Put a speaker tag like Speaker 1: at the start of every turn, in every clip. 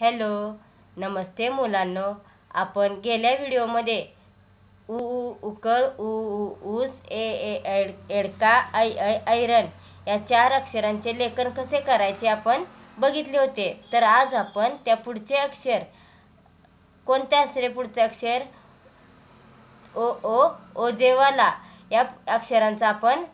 Speaker 1: hello नमस्ते मुलांनो आपण गेल्या व्हिडिओमध्ये उ उकळ उ ए एड एडका ऐ ऐ ऐरण या चार अक्षरांचे लेखन कसे करायचे आपण बघितले होते तर आज आपण त्या पुढचे अक्षर कोणते असले पुढचे अक्षर ओ ओ ओजेवाला या अक्षरांचा आपण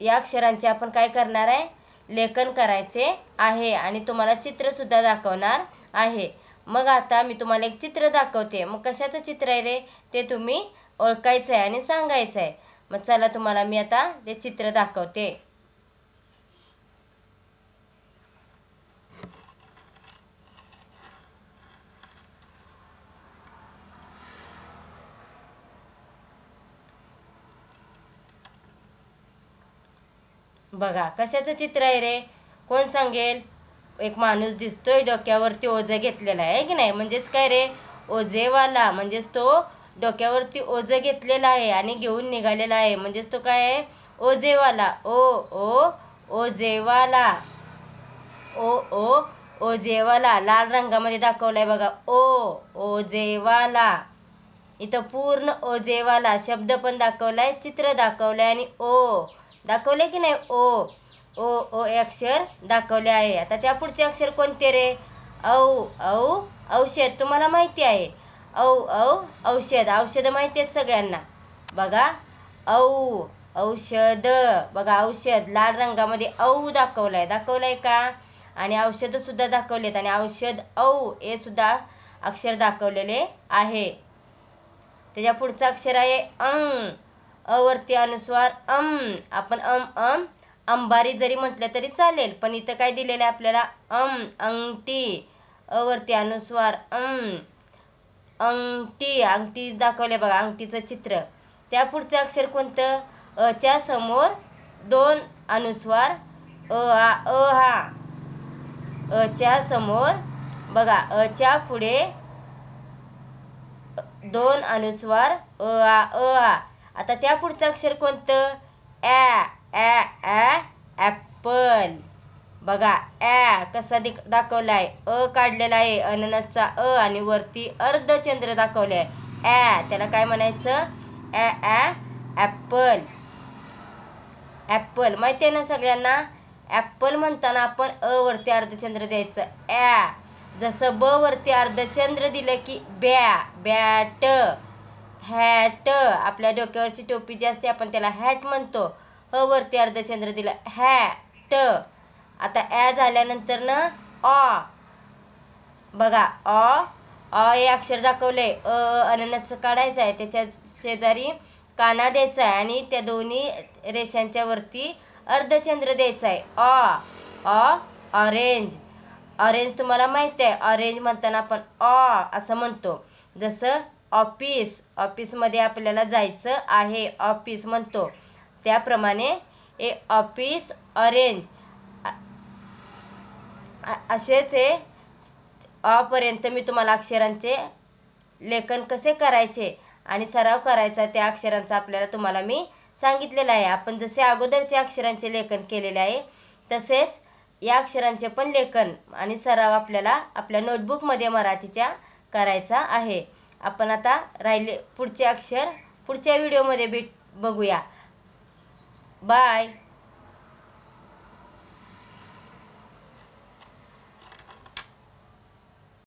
Speaker 1: या अक्षरांचे आपण काय करणार आहे लेखन करायचे आहे आणि तुम्हाला चित्रसुद्धा दाखवणार आहे मग आता मी तुम्हाला एक चित्र दाखवते मग कशाचं चित्र आहे रे ते तुम्ही ओळखायचं आहे आणि सांगायचं आहे मग चला तुम्हाला मी आता ते चित्र दाखवते बघा कशाचं चित्र आहे रे कोण सांगेल एक माणूस दिसतोय डोक्यावरती ओझं घेतलेला आहे की नाही म्हणजेच काय रे ओझेवाला म्हणजेच तो डोक्यावरती ओझं घेतलेला आहे आणि घेऊन निघालेला आहे म्हणजेच तो काय आहे ओझेवाला ओ ओ ओझेवाला ओ ओ ओझेवाला लाल रंगामध्ये दाखवलाय बघा ओ ओझेवाला इथं पूर्ण ओझेवाला शब्द पण दाखवलाय चित्र दाखवलंय आणि ओ दाखवले की नाही ओ ओ ओ हे अक्षर दाखवले आहे आता त्या पुढचे अक्षर कोणते रे औ औ औषध तुम्हाला माहिती आहे औ औ औषध औषधं माहिती आहेत सगळ्यांना बघा औ औषध बघा औषध लाल रंगामध्ये औ दाखवलं आहे दाखवलं आहे का आणि औषधंसुद्धा दाखवलेत आणि औषध औ हे सुद्धा अक्षर दाखवलेले आहे त्याच्या पुढचं अक्षर आहे अं अवर्ती अनुस्वार अम आपण अम अम अंबारी जरी म्हटलं तरी चालेल पण इथं काय दिलेलं आहे आपल्याला अम अंगटी अवरती अनुस्वार अम अंगटी अंगठी दाखवले बघा अंगठीचं चित्र त्या पुढचं अक्षर कोणतं अच्या समोर दोन अनुस्वार अ आ अ हा अच्या समोर बघा अच्या पुढे दोन अनुस्वार अ आ अ हा आता त्या पुढचं अक्षर कोणतं ॲ ॲ ॲ बघा ॲ कसा दि दाखवला आहे अ काढलेला आहे अननसचा अ आणि वरती अर्धचंद्र दाखवले आहे ॲ त्याला काय म्हणायचं ॲ ॲ ॲपल ॲप्पल माहिती आहे ना सगळ्यांना ॲपल म्हणताना आपण अ वरती अर्धचंद्र द्यायचं ॲ जसं ब वरती अर्धचंद्र दिलं की बॅ बॅट हॅट आपल्या डोक्यावरची टोपी जी असते आपण त्याला हॅट म्हणतो अ वरती अर्धचंद्र दिला हॅट आता ॲ झाल्यानंतर ना अ बघा अ अ हे अक्षर दाखवले अ अननस काढायचं आहे त्याच्या शेजारी काना द्यायचा आहे आणि त्या दोन्ही रेषांच्या वरती अर्धचंद्र द्यायचा आहे अ अ ऑरेंज ऑरेंज तुम्हाला माहीत आहे ऑरेंज म्हणताना आपण अ असं म्हणतो जसं ऑफिस ऑफिसमध्ये आपल्याला जायचं आहे ऑफिस म्हणतो त्याप्रमाणे ए ऑफिस अरेंज असेच आहे अपर्यंत मी तुम्हाला अक्षरांचे लेखन कसे करायचे आणि सराव करायचा त्या अक्षरांचा आपल्याला तुम्हाला मी सांगितलेलं आहे आपण जसे अगोदरचे अक्षरांचे लेखन केलेले आहे तसेच या अक्षरांचे पण लेखन आणि सराव आपल्याला आपल्या नोटबुकमध्ये मराठीच्या करायचा आहे आपण आता राहिले पुढचे अक्षर पुढच्या व्हिडिओमध्ये भेट बघूया बाय